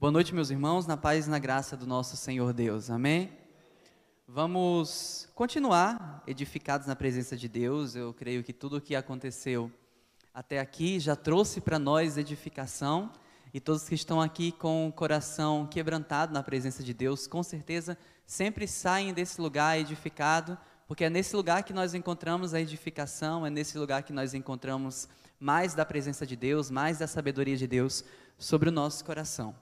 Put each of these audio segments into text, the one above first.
Boa noite, meus irmãos, na paz e na graça do nosso Senhor Deus. Amém? Vamos continuar edificados na presença de Deus. Eu creio que tudo o que aconteceu até aqui já trouxe para nós edificação. E todos que estão aqui com o coração quebrantado na presença de Deus, com certeza sempre saem desse lugar edificado, porque é nesse lugar que nós encontramos a edificação, é nesse lugar que nós encontramos mais da presença de Deus, mais da sabedoria de Deus sobre o nosso coração.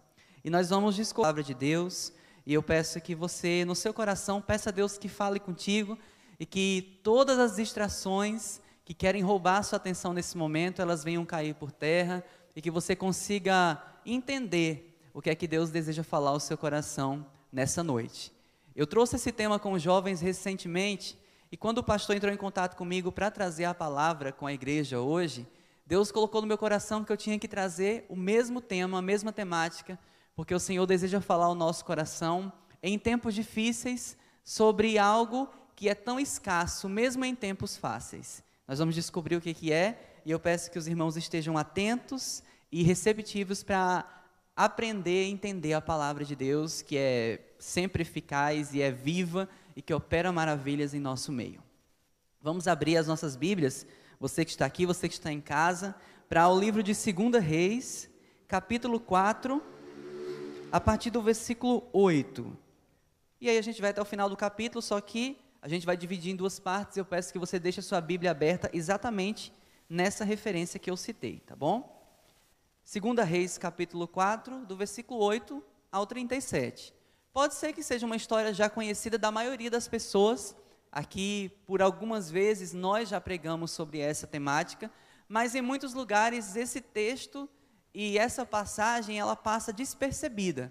E nós vamos discutir a palavra de Deus. E eu peço que você, no seu coração, peça a Deus que fale contigo e que todas as distrações que querem roubar a sua atenção nesse momento, elas venham cair por terra e que você consiga entender o que é que Deus deseja falar ao seu coração nessa noite. Eu trouxe esse tema com os jovens recentemente e quando o pastor entrou em contato comigo para trazer a palavra com a igreja hoje, Deus colocou no meu coração que eu tinha que trazer o mesmo tema, a mesma temática porque o Senhor deseja falar ao nosso coração em tempos difíceis sobre algo que é tão escasso, mesmo em tempos fáceis. Nós vamos descobrir o que, que é, e eu peço que os irmãos estejam atentos e receptivos para aprender e entender a palavra de Deus, que é sempre eficaz e é viva e que opera maravilhas em nosso meio. Vamos abrir as nossas Bíblias, você que está aqui, você que está em casa, para o livro de 2 Reis, capítulo 4 a partir do versículo 8. E aí a gente vai até o final do capítulo, só que a gente vai dividir em duas partes. Eu peço que você deixe a sua Bíblia aberta exatamente nessa referência que eu citei, tá bom? Segunda Reis, capítulo 4, do versículo 8 ao 37. Pode ser que seja uma história já conhecida da maioria das pessoas. Aqui, por algumas vezes, nós já pregamos sobre essa temática, mas em muitos lugares esse texto e essa passagem ela passa despercebida,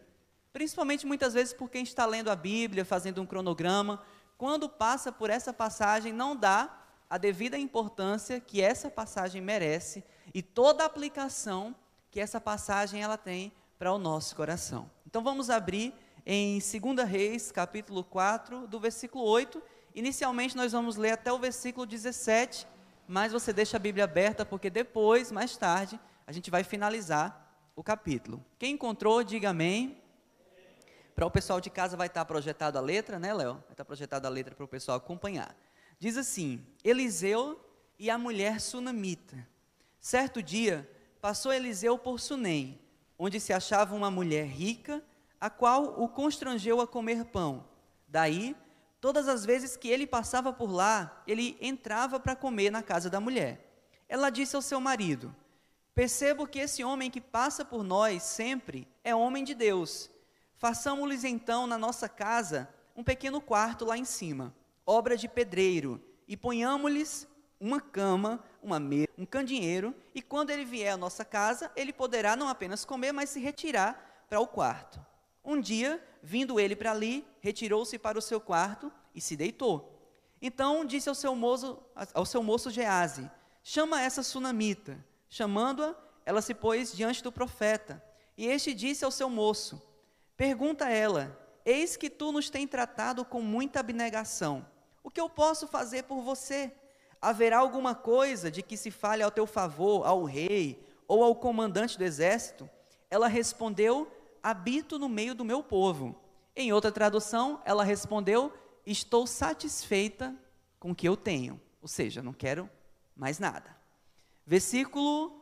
principalmente muitas vezes por quem está lendo a Bíblia, fazendo um cronograma, quando passa por essa passagem não dá a devida importância que essa passagem merece e toda a aplicação que essa passagem ela tem para o nosso coração. Então vamos abrir em 2 Reis, capítulo 4, do versículo 8. Inicialmente nós vamos ler até o versículo 17, mas você deixa a Bíblia aberta porque depois, mais tarde, a gente vai finalizar o capítulo. Quem encontrou, diga amém. Para o pessoal de casa vai estar tá projetada a letra, né, Léo? Vai estar tá projetada a letra para o pessoal acompanhar. Diz assim: Eliseu e a mulher sunamita. Certo dia, passou Eliseu por Sunem, onde se achava uma mulher rica, a qual o constrangeu a comer pão. Daí, todas as vezes que ele passava por lá, ele entrava para comer na casa da mulher. Ela disse ao seu marido: Percebo que esse homem que passa por nós sempre é homem de Deus. Façamos-lhes então na nossa casa um pequeno quarto lá em cima, obra de pedreiro, e ponhamos-lhes uma cama, uma mesa, um candeeiro, e quando ele vier à nossa casa, ele poderá não apenas comer, mas se retirar para o quarto. Um dia, vindo ele para ali, retirou-se para o seu quarto e se deitou. Então disse ao seu moço, ao seu moço Gease: Chama essa sunamita Chamando-a, ela se pôs diante do profeta. E este disse ao seu moço: Pergunta a ela: Eis que tu nos tem tratado com muita abnegação. O que eu posso fazer por você? Haverá alguma coisa de que se fale ao teu favor, ao rei ou ao comandante do exército? Ela respondeu: Habito no meio do meu povo. Em outra tradução, ela respondeu: Estou satisfeita com o que eu tenho. Ou seja, não quero mais nada. Versículo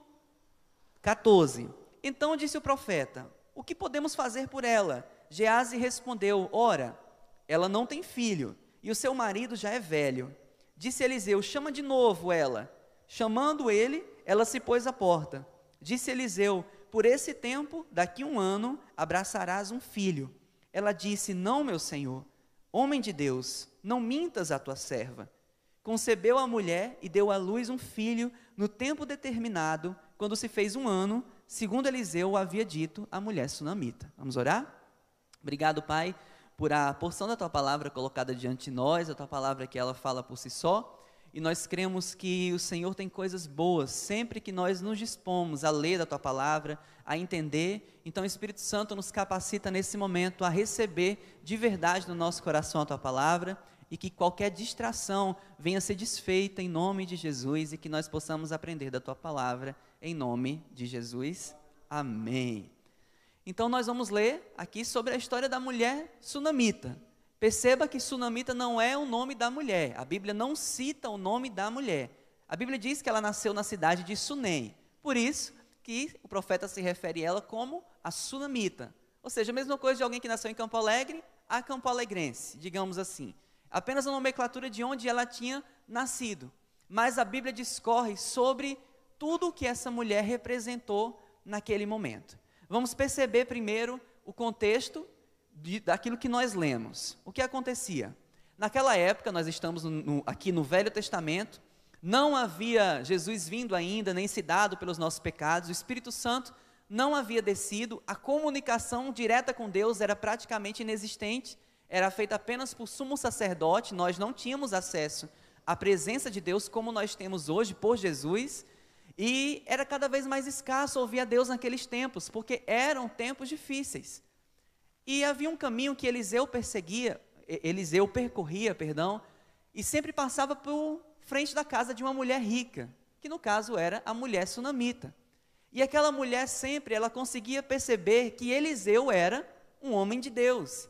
14. Então disse o profeta: O que podemos fazer por ela? Gease respondeu: Ora, ela não tem filho, e o seu marido já é velho. Disse Eliseu: Chama de novo ela. Chamando ele, ela se pôs à porta. Disse Eliseu: Por esse tempo, daqui um ano, abraçarás um filho. Ela disse: Não, meu senhor. Homem de Deus, não mintas a tua serva. Concebeu a mulher e deu à luz um filho no tempo determinado, quando se fez um ano, segundo Eliseu havia dito à mulher sunamita. Vamos orar? Obrigado, Pai, por a porção da tua palavra colocada diante de nós, a tua palavra que ela fala por si só. E nós cremos que o Senhor tem coisas boas sempre que nós nos dispomos a ler da tua palavra, a entender. Então, o Espírito Santo nos capacita nesse momento a receber de verdade no nosso coração a tua palavra e que qualquer distração venha a ser desfeita em nome de Jesus e que nós possamos aprender da tua palavra em nome de Jesus. Amém. Então nós vamos ler aqui sobre a história da mulher sunamita. Perceba que sunamita não é o nome da mulher. A Bíblia não cita o nome da mulher. A Bíblia diz que ela nasceu na cidade de Sunem. Por isso que o profeta se refere a ela como a sunamita. Ou seja, a mesma coisa de alguém que nasceu em Campo Alegre, a Campo Alegrense, digamos assim apenas a nomenclatura de onde ela tinha nascido. Mas a Bíblia discorre sobre tudo o que essa mulher representou naquele momento. Vamos perceber primeiro o contexto de, daquilo que nós lemos. O que acontecia? Naquela época, nós estamos no, aqui no Velho Testamento, não havia Jesus vindo ainda, nem se dado pelos nossos pecados, o Espírito Santo não havia descido, a comunicação direta com Deus era praticamente inexistente, era feita apenas por sumo sacerdote, nós não tínhamos acesso à presença de Deus como nós temos hoje por Jesus, e era cada vez mais escasso ouvir a Deus naqueles tempos, porque eram tempos difíceis. E havia um caminho que Eliseu perseguia, Eliseu percorria, perdão, e sempre passava por frente da casa de uma mulher rica, que no caso era a mulher sunamita. E aquela mulher sempre, ela conseguia perceber que Eliseu era um homem de Deus.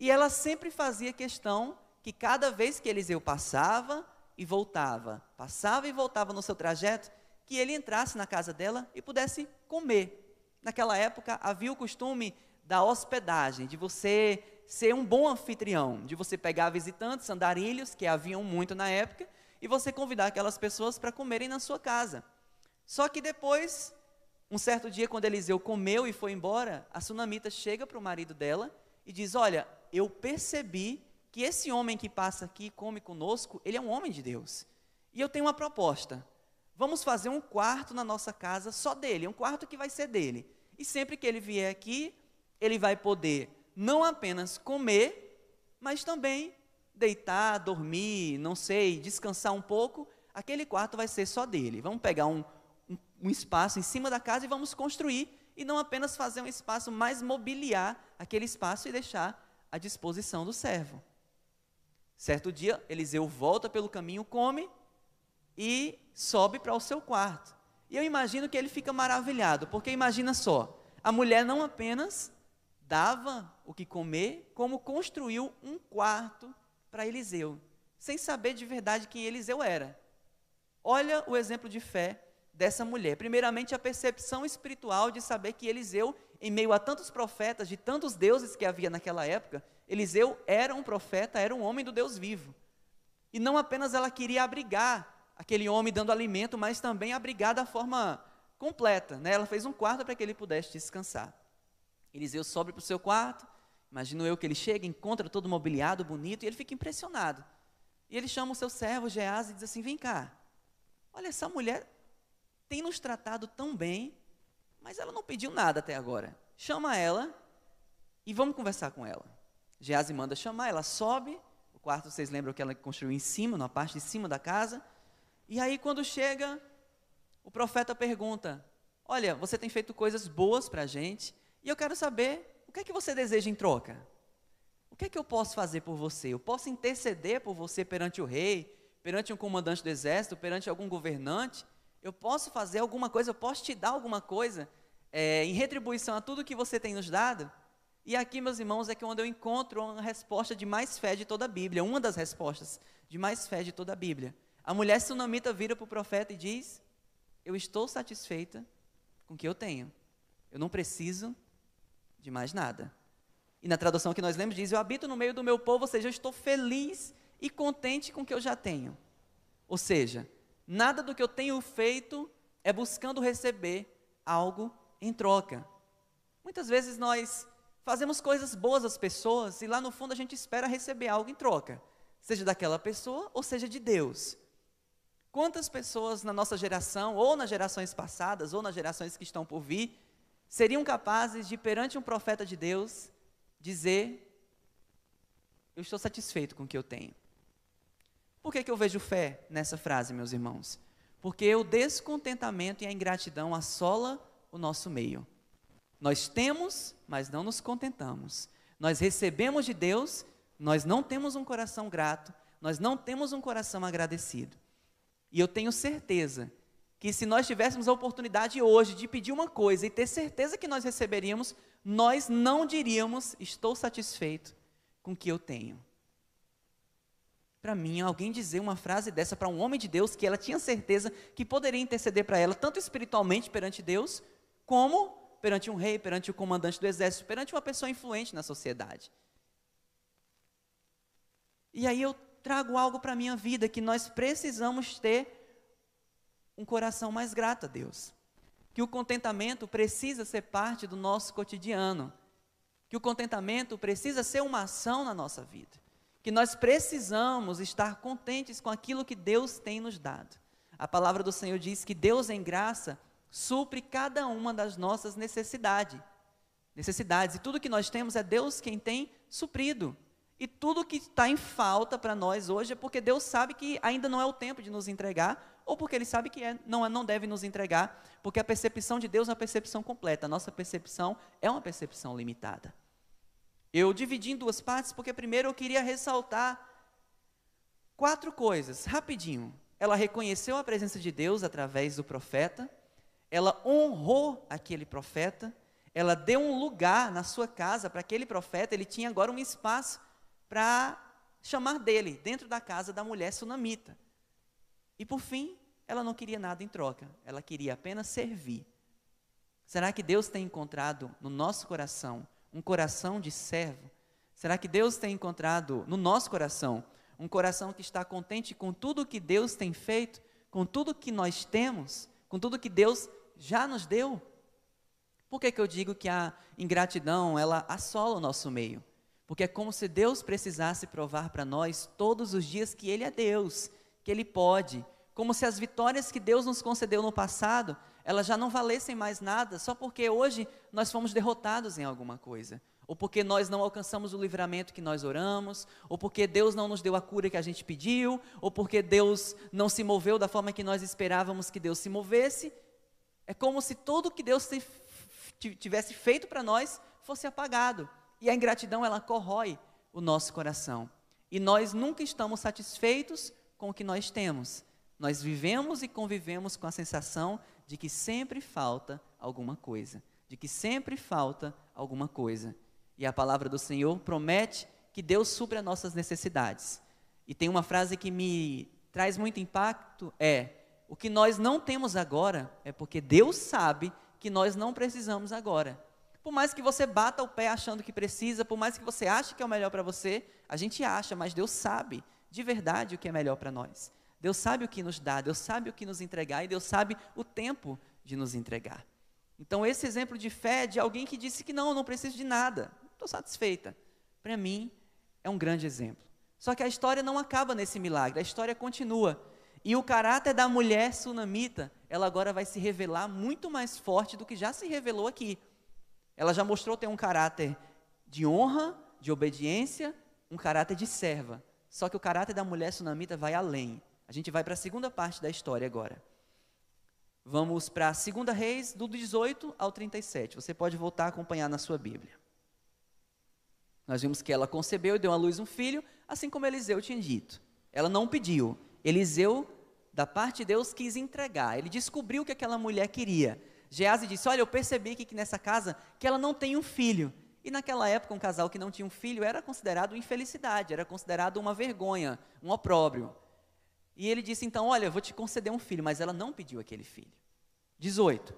E ela sempre fazia questão que cada vez que Eliseu passava e voltava, passava e voltava no seu trajeto, que ele entrasse na casa dela e pudesse comer. Naquela época havia o costume da hospedagem, de você ser um bom anfitrião, de você pegar visitantes, andarilhos, que haviam muito na época, e você convidar aquelas pessoas para comerem na sua casa. Só que depois, um certo dia, quando Eliseu comeu e foi embora, a sunamita chega para o marido dela e diz: Olha, eu percebi que esse homem que passa aqui e come conosco, ele é um homem de Deus. E eu tenho uma proposta. Vamos fazer um quarto na nossa casa só dele, um quarto que vai ser dele. E sempre que ele vier aqui, ele vai poder não apenas comer, mas também deitar, dormir, não sei, descansar um pouco. Aquele quarto vai ser só dele. Vamos pegar um, um, um espaço em cima da casa e vamos construir e não apenas fazer um espaço, mas mobiliar aquele espaço e deixar à disposição do servo. Certo dia, Eliseu volta pelo caminho, come e sobe para o seu quarto. E eu imagino que ele fica maravilhado, porque imagina só, a mulher não apenas dava o que comer, como construiu um quarto para Eliseu, sem saber de verdade quem Eliseu era. Olha o exemplo de fé dessa mulher. Primeiramente, a percepção espiritual de saber que Eliseu, em meio a tantos profetas, de tantos deuses que havia naquela época, Eliseu era um profeta, era um homem do Deus vivo. E não apenas ela queria abrigar aquele homem dando alimento, mas também abrigar da forma completa. Né? Ela fez um quarto para que ele pudesse descansar. Eliseu sobe para o seu quarto, imagino eu que ele chega, encontra todo mobiliado, bonito, e ele fica impressionado. E ele chama o seu servo Geás e diz assim: Vem cá, olha, essa mulher tem nos tratado tão bem, mas ela não pediu nada até agora. Chama ela e vamos conversar com ela. Geazi manda chamar, ela sobe, o quarto vocês lembram que ela construiu em cima, na parte de cima da casa, e aí quando chega, o profeta pergunta, olha, você tem feito coisas boas para a gente, e eu quero saber, o que é que você deseja em troca? O que é que eu posso fazer por você? Eu posso interceder por você perante o rei, perante um comandante do exército, perante algum governante? Eu posso fazer alguma coisa, eu posso te dar alguma coisa é, em retribuição a tudo que você tem nos dado? E aqui, meus irmãos, é que é onde eu encontro uma resposta de mais fé de toda a Bíblia, uma das respostas de mais fé de toda a Bíblia. A mulher sunamita vira para o profeta e diz: Eu estou satisfeita com o que eu tenho. Eu não preciso de mais nada. E na tradução que nós lemos diz: Eu habito no meio do meu povo, ou seja, eu estou feliz e contente com o que eu já tenho. Ou seja, Nada do que eu tenho feito é buscando receber algo em troca. Muitas vezes nós fazemos coisas boas às pessoas e lá no fundo a gente espera receber algo em troca, seja daquela pessoa ou seja de Deus. Quantas pessoas na nossa geração, ou nas gerações passadas, ou nas gerações que estão por vir, seriam capazes de, perante um profeta de Deus, dizer: Eu estou satisfeito com o que eu tenho. Por que, que eu vejo fé nessa frase, meus irmãos? Porque o descontentamento e a ingratidão assola o nosso meio. Nós temos, mas não nos contentamos. Nós recebemos de Deus, nós não temos um coração grato, nós não temos um coração agradecido. E eu tenho certeza que se nós tivéssemos a oportunidade hoje de pedir uma coisa e ter certeza que nós receberíamos, nós não diríamos: estou satisfeito com o que eu tenho. Para mim, alguém dizer uma frase dessa para um homem de Deus que ela tinha certeza que poderia interceder para ela, tanto espiritualmente perante Deus, como perante um rei, perante o comandante do exército, perante uma pessoa influente na sociedade. E aí eu trago algo para a minha vida que nós precisamos ter um coração mais grato a Deus. Que o contentamento precisa ser parte do nosso cotidiano. Que o contentamento precisa ser uma ação na nossa vida que nós precisamos estar contentes com aquilo que Deus tem nos dado. A palavra do Senhor diz que Deus, em graça, supre cada uma das nossas necessidades. Necessidades. E tudo que nós temos é Deus quem tem suprido. E tudo que está em falta para nós hoje é porque Deus sabe que ainda não é o tempo de nos entregar, ou porque Ele sabe que é, não, não deve nos entregar, porque a percepção de Deus é uma percepção completa. A nossa percepção é uma percepção limitada. Eu dividi em duas partes porque primeiro eu queria ressaltar quatro coisas, rapidinho. Ela reconheceu a presença de Deus através do profeta, ela honrou aquele profeta, ela deu um lugar na sua casa para aquele profeta, ele tinha agora um espaço para chamar dele, dentro da casa da mulher sunamita. E por fim, ela não queria nada em troca, ela queria apenas servir. Será que Deus tem encontrado no nosso coração um coração de servo? Será que Deus tem encontrado no nosso coração um coração que está contente com tudo que Deus tem feito, com tudo que nós temos, com tudo que Deus já nos deu? Por que, que eu digo que a ingratidão ela assola o nosso meio? Porque é como se Deus precisasse provar para nós todos os dias que Ele é Deus, que Ele pode, como se as vitórias que Deus nos concedeu no passado elas já não valessem mais nada só porque hoje nós fomos derrotados em alguma coisa, ou porque nós não alcançamos o livramento que nós oramos, ou porque Deus não nos deu a cura que a gente pediu, ou porque Deus não se moveu da forma que nós esperávamos que Deus se movesse. É como se tudo que Deus tivesse feito para nós fosse apagado. E a ingratidão ela corrói o nosso coração. E nós nunca estamos satisfeitos com o que nós temos. Nós vivemos e convivemos com a sensação de que sempre falta alguma coisa, de que sempre falta alguma coisa. E a palavra do Senhor promete que Deus supre as nossas necessidades. E tem uma frase que me traz muito impacto é: o que nós não temos agora é porque Deus sabe que nós não precisamos agora. Por mais que você bata o pé achando que precisa, por mais que você ache que é o melhor para você, a gente acha, mas Deus sabe de verdade o que é melhor para nós. Deus sabe o que nos dá, Deus sabe o que nos entregar e Deus sabe o tempo de nos entregar. Então, esse exemplo de fé é de alguém que disse que não, eu não preciso de nada, estou satisfeita, para mim é um grande exemplo. Só que a história não acaba nesse milagre, a história continua. E o caráter da mulher sunamita, ela agora vai se revelar muito mais forte do que já se revelou aqui. Ela já mostrou ter um caráter de honra, de obediência, um caráter de serva. Só que o caráter da mulher sunamita vai além. A gente vai para a segunda parte da história agora. Vamos para a segunda Reis, do 18 ao 37. Você pode voltar a acompanhar na sua Bíblia. Nós vimos que ela concebeu e deu à luz um filho, assim como Eliseu tinha dito. Ela não pediu. Eliseu, da parte de Deus, quis entregar. Ele descobriu o que aquela mulher queria. Geazi disse: Olha, eu percebi que nessa casa que ela não tem um filho. E naquela época, um casal que não tinha um filho era considerado infelicidade, era considerado uma vergonha, um opróbrio. E ele disse: Então, olha, vou te conceder um filho. Mas ela não pediu aquele filho. 18.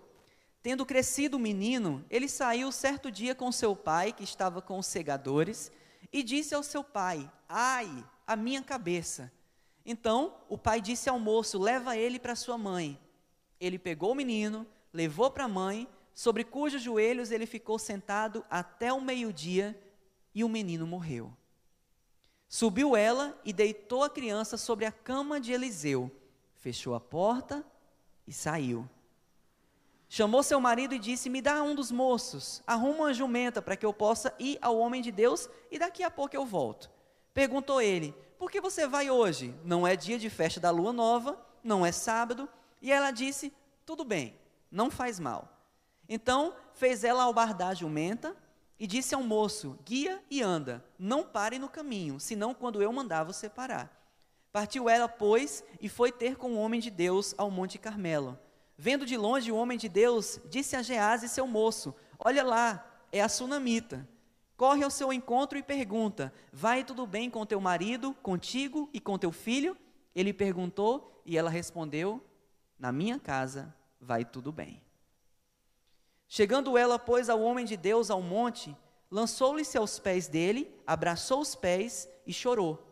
Tendo crescido o menino, ele saiu certo dia com seu pai, que estava com os segadores, e disse ao seu pai: Ai, a minha cabeça. Então o pai disse ao moço: Leva ele para sua mãe. Ele pegou o menino, levou para a mãe, sobre cujos joelhos ele ficou sentado até o meio-dia, e o menino morreu. Subiu ela e deitou a criança sobre a cama de Eliseu, fechou a porta e saiu. Chamou seu marido e disse: Me dá um dos moços, arruma uma jumenta para que eu possa ir ao homem de Deus e daqui a pouco eu volto. Perguntou ele: Por que você vai hoje? Não é dia de festa da lua nova, não é sábado. E ela disse: Tudo bem, não faz mal. Então fez ela albardar a jumenta e disse ao moço: Guia e anda, não pare no caminho, senão quando eu mandar você parar. Partiu ela, pois, e foi ter com o homem de Deus ao Monte Carmelo. Vendo de longe o homem de Deus, disse a Gease, seu moço: Olha lá, é a sunamita. Corre ao seu encontro e pergunta: Vai tudo bem com teu marido, contigo e com teu filho? Ele perguntou e ela respondeu: Na minha casa vai tudo bem. Chegando ela, pois, ao homem de Deus ao monte, lançou-lhe-se aos pés dele, abraçou os pés e chorou.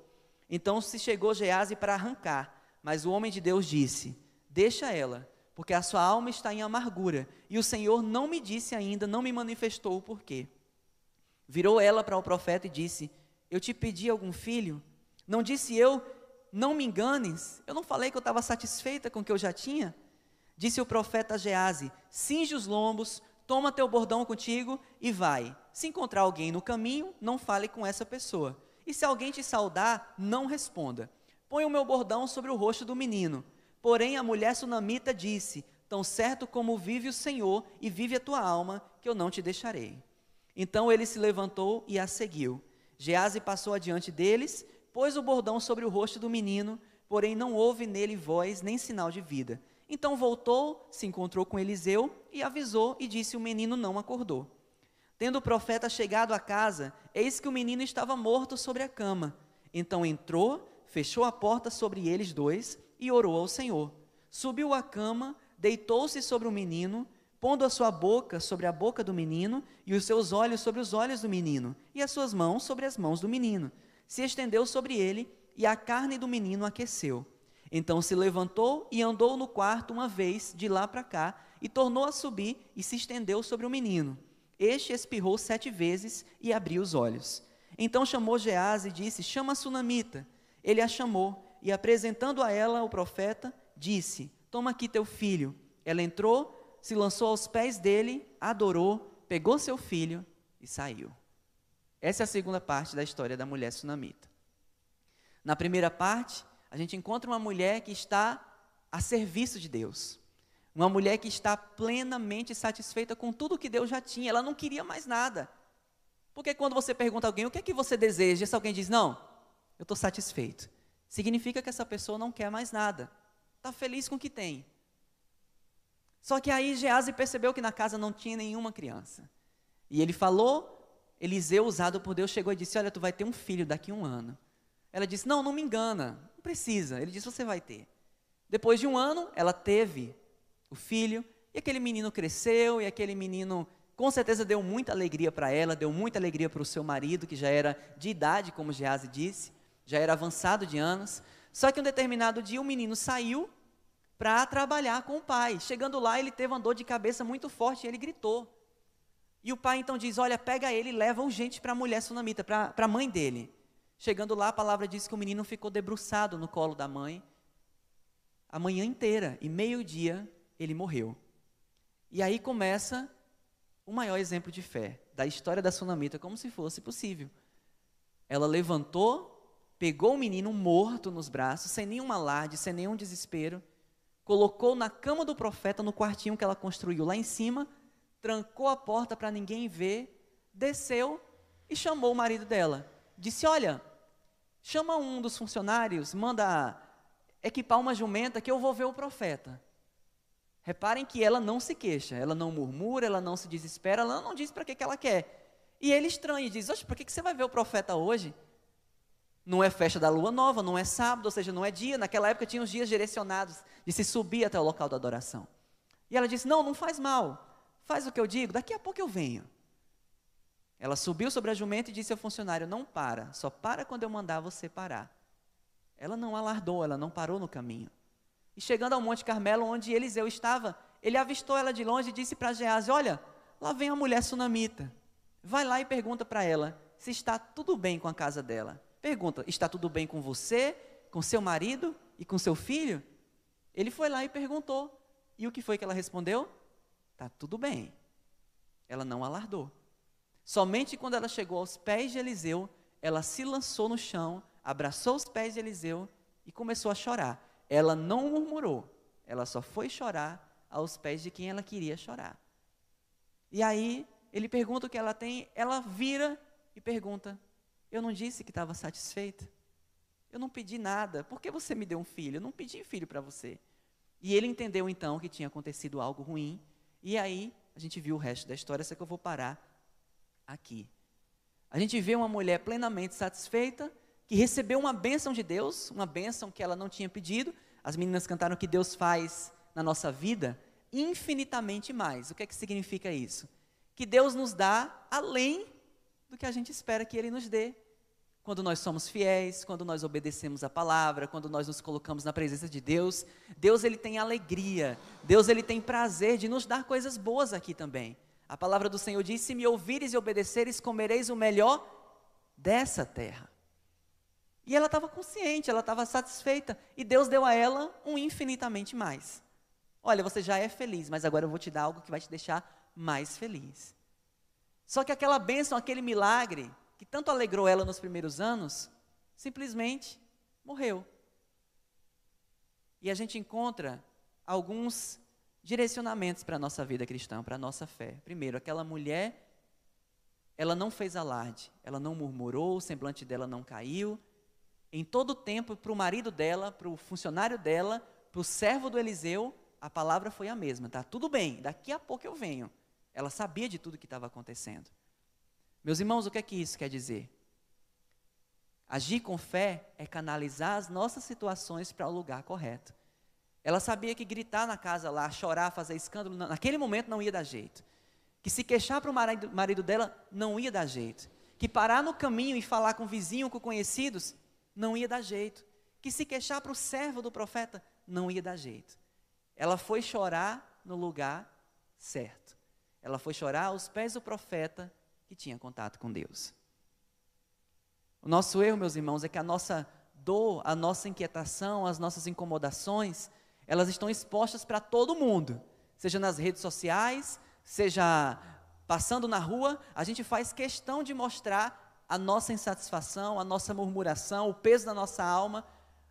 Então se chegou Gease para arrancar, mas o homem de Deus disse: Deixa ela, porque a sua alma está em amargura, e o Senhor não me disse ainda, não me manifestou o porquê. Virou ela para o profeta e disse: Eu te pedi algum filho? Não disse eu, não me enganes? Eu não falei que eu estava satisfeita com o que eu já tinha? Disse o profeta Gease: Cinge os lombos, toma teu bordão contigo e vai. Se encontrar alguém no caminho, não fale com essa pessoa. E se alguém te saudar, não responda. Põe o meu bordão sobre o rosto do menino. Porém, a mulher sunamita disse: Tão certo como vive o Senhor e vive a tua alma, que eu não te deixarei. Então ele se levantou e a seguiu. Gease passou adiante deles, pôs o bordão sobre o rosto do menino, porém não houve nele voz nem sinal de vida. Então voltou, se encontrou com Eliseu e avisou e disse: O menino não acordou. Tendo o profeta chegado à casa, eis que o menino estava morto sobre a cama. Então entrou, fechou a porta sobre eles dois e orou ao Senhor. Subiu à cama, deitou-se sobre o menino, pondo a sua boca sobre a boca do menino e os seus olhos sobre os olhos do menino, e as suas mãos sobre as mãos do menino. Se estendeu sobre ele e a carne do menino aqueceu. Então se levantou e andou no quarto uma vez, de lá para cá, e tornou a subir e se estendeu sobre o menino. Este espirrou sete vezes e abriu os olhos. Então chamou Geás e disse: Chama a sunamita. Ele a chamou e, apresentando a ela o profeta, disse: Toma aqui teu filho. Ela entrou, se lançou aos pés dele, adorou, pegou seu filho e saiu. Essa é a segunda parte da história da mulher sunamita. Na primeira parte, a gente encontra uma mulher que está a serviço de Deus. Uma mulher que está plenamente satisfeita com tudo que Deus já tinha. Ela não queria mais nada. Porque quando você pergunta a alguém o que é que você deseja, se alguém diz não, eu estou satisfeito, significa que essa pessoa não quer mais nada. Está feliz com o que tem. Só que aí Gease percebeu que na casa não tinha nenhuma criança. E ele falou, Eliseu, usado por Deus, chegou e disse: Olha, tu vai ter um filho daqui a um ano. Ela disse: Não, não me engana. Não precisa. Ele disse: Você vai ter. Depois de um ano, ela teve o filho, e aquele menino cresceu, e aquele menino com certeza deu muita alegria para ela, deu muita alegria para o seu marido, que já era de idade, como Geazi disse, já era avançado de anos. Só que um determinado dia o menino saiu para trabalhar com o pai. Chegando lá, ele teve uma dor de cabeça muito forte e ele gritou. E o pai então diz: Olha, pega ele e leva urgente para a mulher sunamita, para a mãe dele. Chegando lá, a palavra diz que o menino ficou debruçado no colo da mãe a manhã inteira e meio-dia ele morreu. E aí começa o maior exemplo de fé da história da sunamita, como se fosse possível. Ela levantou, pegou o menino morto nos braços, sem nenhum alarde, sem nenhum desespero, colocou na cama do profeta, no quartinho que ela construiu lá em cima, trancou a porta para ninguém ver, desceu e chamou o marido dela. Disse: Olha, Chama um dos funcionários, manda equipar uma jumenta que eu vou ver o profeta. Reparem que ela não se queixa, ela não murmura, ela não se desespera, ela não diz para que, que ela quer. E ele estranha e diz: Oxe, por que, que você vai ver o profeta hoje? Não é festa da lua nova, não é sábado, ou seja, não é dia. Naquela época tinha os dias direcionados de se subir até o local da adoração. E ela disse: Não, não faz mal, faz o que eu digo, daqui a pouco eu venho. Ela subiu sobre a jumenta e disse ao funcionário: Não para, só para quando eu mandar você parar. Ela não alardou, ela não parou no caminho. E chegando ao Monte Carmelo, onde Eliseu estava, ele avistou ela de longe e disse para Gease: Olha, lá vem a mulher sunamita. Vai lá e pergunta para ela se está tudo bem com a casa dela. Pergunta: Está tudo bem com você, com seu marido e com seu filho? Ele foi lá e perguntou. E o que foi que ela respondeu? Tá tudo bem. Ela não alardou. Somente quando ela chegou aos pés de Eliseu, ela se lançou no chão, abraçou os pés de Eliseu e começou a chorar. Ela não murmurou, ela só foi chorar aos pés de quem ela queria chorar. E aí ele pergunta o que ela tem, ela vira e pergunta: Eu não disse que estava satisfeita? Eu não pedi nada, por que você me deu um filho? Eu não pedi filho para você. E ele entendeu então que tinha acontecido algo ruim, e aí a gente viu o resto da história, só que eu vou parar aqui. A gente vê uma mulher plenamente satisfeita, que recebeu uma bênção de Deus, uma bênção que ela não tinha pedido. As meninas cantaram que Deus faz na nossa vida infinitamente mais. O que é que significa isso? Que Deus nos dá além do que a gente espera que Ele nos dê. Quando nós somos fiéis, quando nós obedecemos a palavra, quando nós nos colocamos na presença de Deus, Deus ele tem alegria, Deus ele tem prazer de nos dar coisas boas aqui também. A palavra do Senhor diz: Se me ouvires e obedeceres, comereis o melhor dessa terra. E ela estava consciente, ela estava satisfeita, e Deus deu a ela um infinitamente mais. Olha, você já é feliz, mas agora eu vou te dar algo que vai te deixar mais feliz. Só que aquela bênção, aquele milagre, que tanto alegrou ela nos primeiros anos, simplesmente morreu. E a gente encontra alguns direcionamentos para a nossa vida cristã, para a nossa fé. Primeiro, aquela mulher, ela não fez alarde, ela não murmurou, o semblante dela não caiu. Em todo o tempo, para o marido dela, para o funcionário dela, para o servo do Eliseu, a palavra foi a mesma: tá tudo bem, daqui a pouco eu venho. Ela sabia de tudo que estava acontecendo. Meus irmãos, o que é que isso quer dizer? Agir com fé é canalizar as nossas situações para o lugar correto. Ela sabia que gritar na casa lá, chorar, fazer escândalo, naquele momento não ia dar jeito. Que se queixar para o marido, marido dela não ia dar jeito. Que parar no caminho e falar com o vizinho, com conhecidos, não ia dar jeito. Que se queixar para o servo do profeta, não ia dar jeito. Ela foi chorar no lugar certo. Ela foi chorar aos pés do profeta que tinha contato com Deus. O nosso erro, meus irmãos, é que a nossa dor, a nossa inquietação, as nossas incomodações, elas estão expostas para todo mundo, seja nas redes sociais, seja passando na rua, a gente faz questão de mostrar a nossa insatisfação, a nossa murmuração, o peso da nossa alma,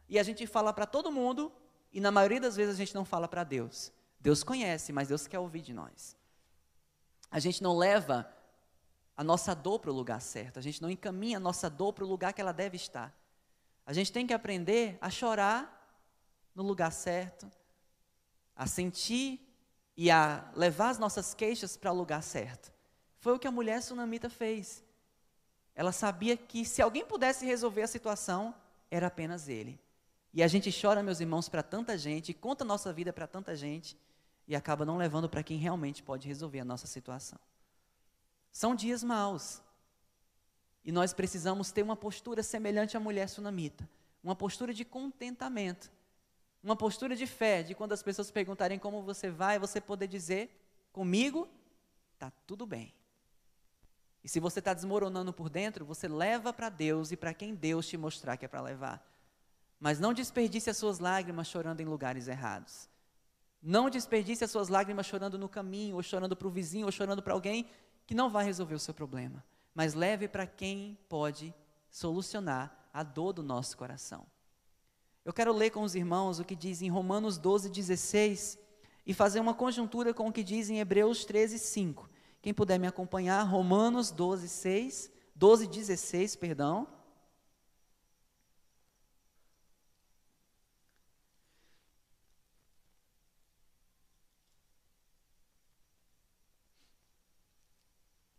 e a gente fala para todo mundo, e na maioria das vezes a gente não fala para Deus. Deus conhece, mas Deus quer ouvir de nós. A gente não leva a nossa dor para o lugar certo, a gente não encaminha a nossa dor para o lugar que ela deve estar. A gente tem que aprender a chorar no lugar certo, a sentir e a levar as nossas queixas para o lugar certo. Foi o que a mulher sunamita fez. Ela sabia que se alguém pudesse resolver a situação, era apenas ele. E a gente chora, meus irmãos, para tanta gente, conta nossa vida para tanta gente e acaba não levando para quem realmente pode resolver a nossa situação. São dias maus. E nós precisamos ter uma postura semelhante à mulher sunamita, uma postura de contentamento, uma postura de fé, de quando as pessoas perguntarem como você vai, você poder dizer: comigo está tudo bem. E se você está desmoronando por dentro, você leva para Deus e para quem Deus te mostrar que é para levar. Mas não desperdice as suas lágrimas chorando em lugares errados. Não desperdice as suas lágrimas chorando no caminho, ou chorando para o vizinho, ou chorando para alguém que não vai resolver o seu problema. Mas leve para quem pode solucionar a dor do nosso coração. Eu quero ler com os irmãos o que diz em Romanos 12, 16 e fazer uma conjuntura com o que diz em Hebreus 13, 5. Quem puder me acompanhar, Romanos 12, 6, 12, 16, perdão.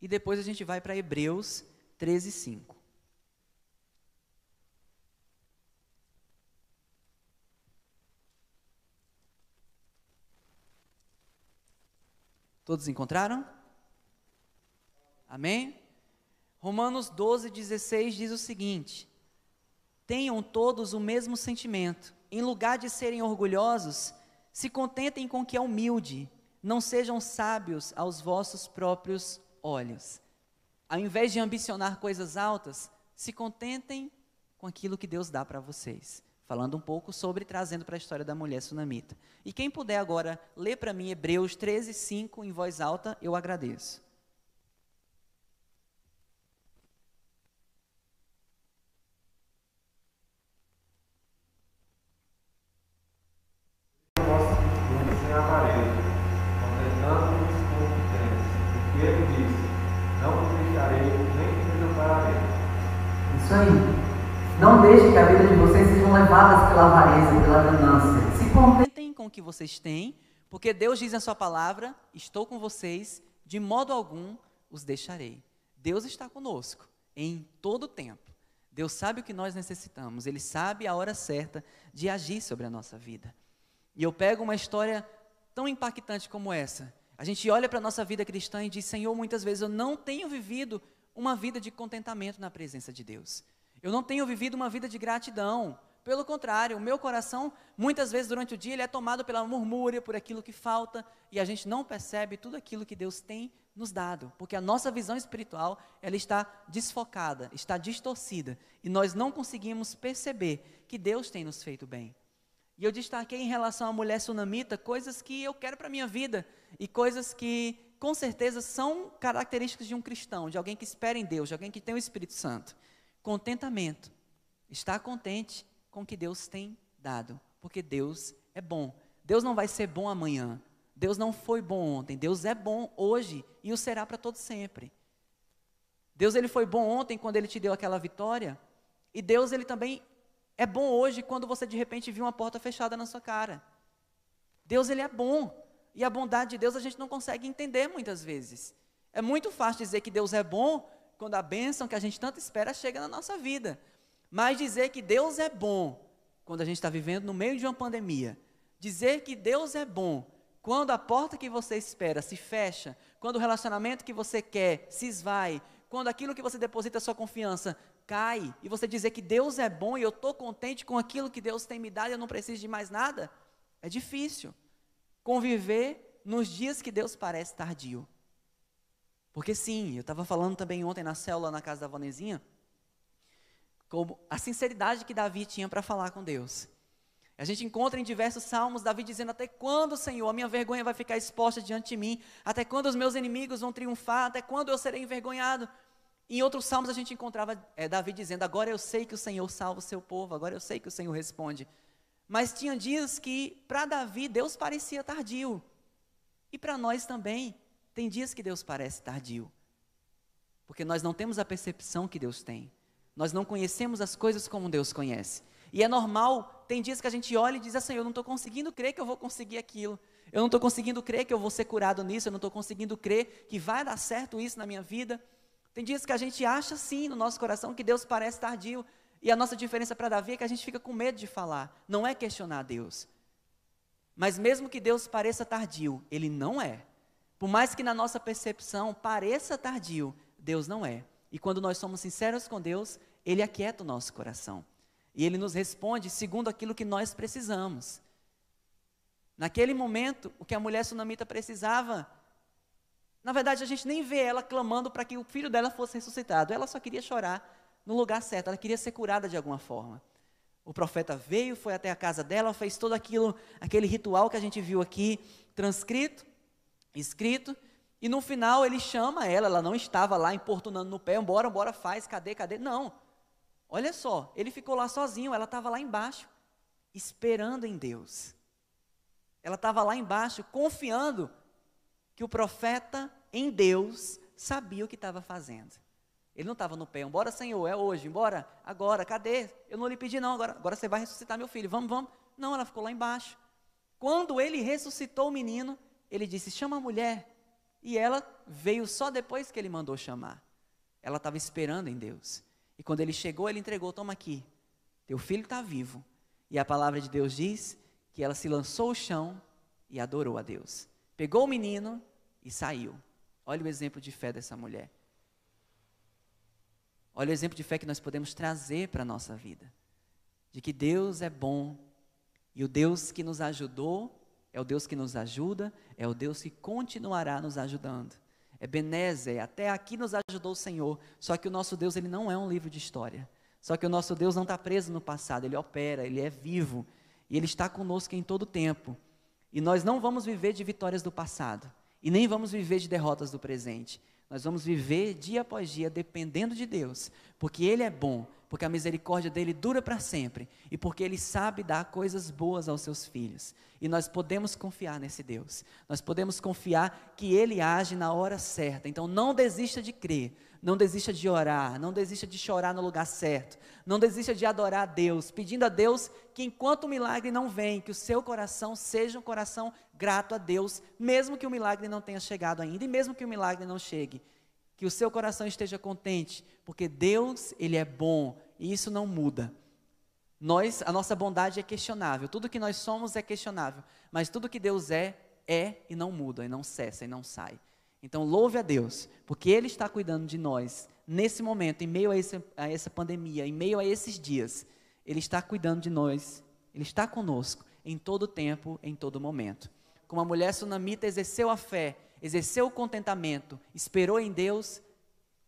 E depois a gente vai para Hebreus 13, 5. Todos encontraram? Amém? Romanos 12, 16 diz o seguinte: Tenham todos o mesmo sentimento. Em lugar de serem orgulhosos, se contentem com o que é humilde. Não sejam sábios aos vossos próprios olhos. Ao invés de ambicionar coisas altas, se contentem com aquilo que Deus dá para vocês falando um pouco sobre, trazendo para a história da mulher sunamita. E quem puder agora ler para mim Hebreus 13, 5 em voz alta, eu agradeço. Desde deixe que a vida de vocês sejam levadas pela avareza, pela ganância. Se contentem com o que vocês têm, porque Deus diz na sua palavra: Estou com vocês, de modo algum os deixarei. Deus está conosco em todo o tempo. Deus sabe o que nós necessitamos, Ele sabe a hora certa de agir sobre a nossa vida. E eu pego uma história tão impactante como essa. A gente olha para a nossa vida cristã e diz: Senhor, muitas vezes eu não tenho vivido uma vida de contentamento na presença de Deus. Eu não tenho vivido uma vida de gratidão. Pelo contrário, o meu coração, muitas vezes durante o dia, ele é tomado pela murmúria, por aquilo que falta, e a gente não percebe tudo aquilo que Deus tem nos dado, porque a nossa visão espiritual, ela está desfocada, está distorcida, e nós não conseguimos perceber que Deus tem nos feito bem. E eu destaquei em relação à mulher sunamita coisas que eu quero para a minha vida e coisas que com certeza são características de um cristão, de alguém que espera em Deus, de alguém que tem o Espírito Santo. Contentamento. Estar contente com o que Deus tem dado, porque Deus é bom. Deus não vai ser bom amanhã. Deus não foi bom ontem. Deus é bom hoje e o será para todo sempre. Deus ele foi bom ontem quando ele te deu aquela vitória, e Deus ele também é bom hoje quando você de repente viu uma porta fechada na sua cara. Deus ele é bom, e a bondade de Deus a gente não consegue entender muitas vezes. É muito fácil dizer que Deus é bom quando a bênção que a gente tanto espera chega na nossa vida. Mas dizer que Deus é bom quando a gente está vivendo no meio de uma pandemia, dizer que Deus é bom quando a porta que você espera se fecha, quando o relacionamento que você quer se esvai, quando aquilo que você deposita a sua confiança cai, e você dizer que Deus é bom e eu estou contente com aquilo que Deus tem me dado e eu não preciso de mais nada, é difícil. Conviver nos dias que Deus parece tardio. Porque sim, eu estava falando também ontem na célula na casa da Vanezinha, como a sinceridade que Davi tinha para falar com Deus. A gente encontra em diversos salmos Davi dizendo: Até quando, Senhor, a minha vergonha vai ficar exposta diante de mim? Até quando os meus inimigos vão triunfar? Até quando eu serei envergonhado? Em outros salmos a gente encontrava é, Davi dizendo: Agora eu sei que o Senhor salva o seu povo, agora eu sei que o Senhor responde. Mas tinha dias que, para Davi, Deus parecia tardio. E para nós também. Tem dias que Deus parece tardio, porque nós não temos a percepção que Deus tem. Nós não conhecemos as coisas como Deus conhece. E é normal, tem dias que a gente olha e diz assim: eu não estou conseguindo crer que eu vou conseguir aquilo. Eu não estou conseguindo crer que eu vou ser curado nisso. Eu não estou conseguindo crer que vai dar certo isso na minha vida. Tem dias que a gente acha sim no nosso coração que Deus parece tardio. E a nossa diferença para Davi é que a gente fica com medo de falar, não é questionar Deus. Mas mesmo que Deus pareça tardio, ele não é. Por mais que na nossa percepção pareça tardio, Deus não é. E quando nós somos sinceros com Deus, Ele aquieta o nosso coração. E Ele nos responde segundo aquilo que nós precisamos. Naquele momento, o que a mulher sunamita precisava, na verdade a gente nem vê ela clamando para que o filho dela fosse ressuscitado. Ela só queria chorar no lugar certo, ela queria ser curada de alguma forma. O profeta veio, foi até a casa dela, fez todo aquilo, aquele ritual que a gente viu aqui transcrito, escrito. E no final ele chama ela, ela não estava lá importunando no pé, embora, embora, faz, cadê, cadê? Não. Olha só, ele ficou lá sozinho, ela estava lá embaixo, esperando em Deus. Ela estava lá embaixo, confiando que o profeta em Deus sabia o que estava fazendo. Ele não estava no pé, embora Senhor, é hoje, embora, agora, cadê? Eu não lhe pedi não, agora, agora você vai ressuscitar meu filho, vamos, vamos. Não, ela ficou lá embaixo. Quando ele ressuscitou o menino, ele disse: chama a mulher. E ela veio só depois que ele mandou chamar. Ela estava esperando em Deus. E quando ele chegou, ele entregou: toma aqui, teu filho está vivo. E a palavra de Deus diz que ela se lançou ao chão e adorou a Deus. Pegou o menino e saiu. Olha o exemplo de fé dessa mulher. Olha o exemplo de fé que nós podemos trazer para a nossa vida. De que Deus é bom e o Deus que nos ajudou é o Deus que nos ajuda, é o Deus que continuará nos ajudando. É Beneze, até aqui nos ajudou o Senhor. Só que o nosso Deus, ele não é um livro de história. Só que o nosso Deus não está preso no passado, ele opera, ele é vivo. E ele está conosco em todo o tempo. E nós não vamos viver de vitórias do passado. E nem vamos viver de derrotas do presente. Nós vamos viver dia após dia dependendo de Deus, porque Ele é bom, porque a misericórdia dele dura para sempre e porque ele sabe dar coisas boas aos seus filhos. E nós podemos confiar nesse Deus, nós podemos confiar que ele age na hora certa. Então não desista de crer, não desista de orar, não desista de chorar no lugar certo, não desista de adorar a Deus, pedindo a Deus que enquanto o milagre não vem, que o seu coração seja um coração grato a Deus, mesmo que o milagre não tenha chegado ainda e mesmo que o milagre não chegue. Que o seu coração esteja contente, porque Deus, ele é bom e isso não muda. Nós, a nossa bondade é questionável, tudo que nós somos é questionável, mas tudo que Deus é, é e não muda, e não cessa, e não sai. Então, louve a Deus, porque Ele está cuidando de nós nesse momento, em meio a, esse, a essa pandemia, em meio a esses dias. Ele está cuidando de nós, Ele está conosco em todo tempo, em todo momento. Como a mulher sunamita exerceu a fé, exerceu o contentamento, esperou em Deus,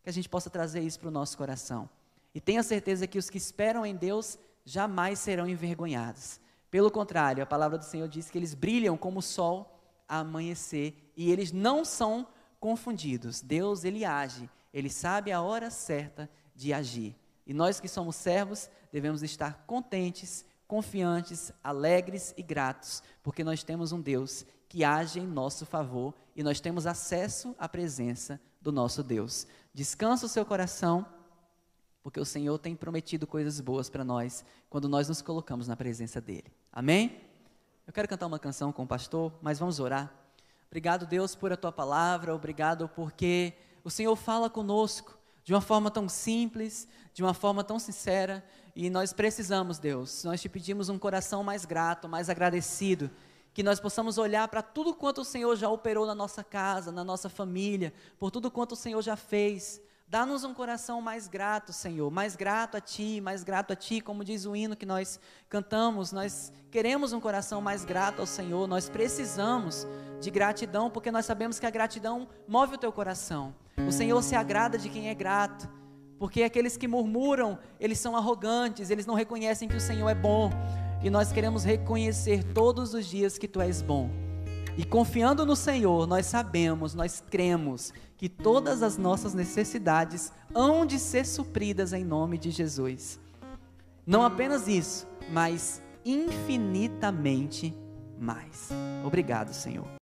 que a gente possa trazer isso para o nosso coração. E tenha certeza que os que esperam em Deus jamais serão envergonhados. Pelo contrário, a palavra do Senhor diz que eles brilham como o sol a amanhecer e eles não são confundidos. Deus, ele age, ele sabe a hora certa de agir. E nós que somos servos, devemos estar contentes, confiantes, alegres e gratos, porque nós temos um Deus que age em nosso favor e nós temos acesso à presença do nosso Deus. Descansa o seu coração, porque o Senhor tem prometido coisas boas para nós quando nós nos colocamos na presença dele. Amém? Eu quero cantar uma canção com o pastor, mas vamos orar. Obrigado, Deus, por a tua palavra, obrigado porque o Senhor fala conosco de uma forma tão simples, de uma forma tão sincera, e nós precisamos, Deus, nós te pedimos um coração mais grato, mais agradecido, que nós possamos olhar para tudo quanto o Senhor já operou na nossa casa, na nossa família, por tudo quanto o Senhor já fez, Dá-nos um coração mais grato, Senhor, mais grato a Ti, mais grato a Ti, como diz o hino que nós cantamos. Nós queremos um coração mais grato ao Senhor, nós precisamos de gratidão, porque nós sabemos que a gratidão move o teu coração. O Senhor se agrada de quem é grato, porque aqueles que murmuram, eles são arrogantes, eles não reconhecem que o Senhor é bom. E nós queremos reconhecer todos os dias que Tu és bom. E confiando no Senhor, nós sabemos, nós cremos que todas as nossas necessidades hão de ser supridas em nome de Jesus. Não apenas isso, mas infinitamente mais. Obrigado, Senhor.